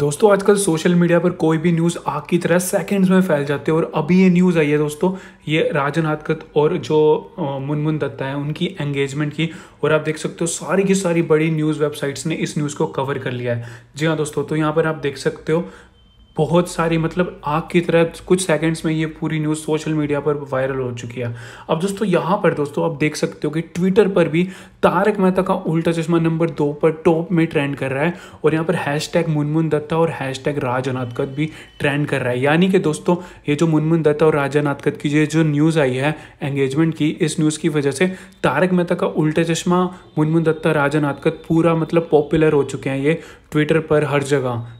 दोस्तों आजकल social media पर कोई भी न्यूज़ आग की तरह सेकंड्स में फैल जाती है और अभी ये न्यूज़ आई है दोस्तों ये राजन हाथकत और जो मुनमुन दत्ता है उनकी एंगेजमेंट की और आप देख सकते हो सारी की सारी बड़ी न्यूज़ वेबसाइट्स ने इस न्यूज़ को कवर कर लिया है जी हाँ दोस्तों तो यहाँ पर आप देख सकते हो बहुत सारी मतलब आग की तरह कुछ सेकंड्स में ये पूरी न्यूज़ सोशल मीडिया पर वायरल हो चुकी है अब दोस्तों यहाँ पर दोस्तों आप देख सकते हो कि ट्विटर पर भी तारक मेहता का उल्टा चश्मा नंबर दो पर टॉप में ट्रेंड कर रहा है और यहाँ पर हैश टैग मुनमुन दत्ता और हैश टैग राज भी ट्रेंड कर रहा है यानी कि दोस्तों ये जो मुनमुन दत्ता और राज अनाथकत की ये जो न्यूज़ आई है एंगेजमेंट की इस न्यूज़ की वजह से तारक मेहता का उल्टा चश्मा मुनमुन दत्ता राज अनाथकत पूरा मतलब पॉपुलर हो चुके हैं ये ट्विटर पर हर जगह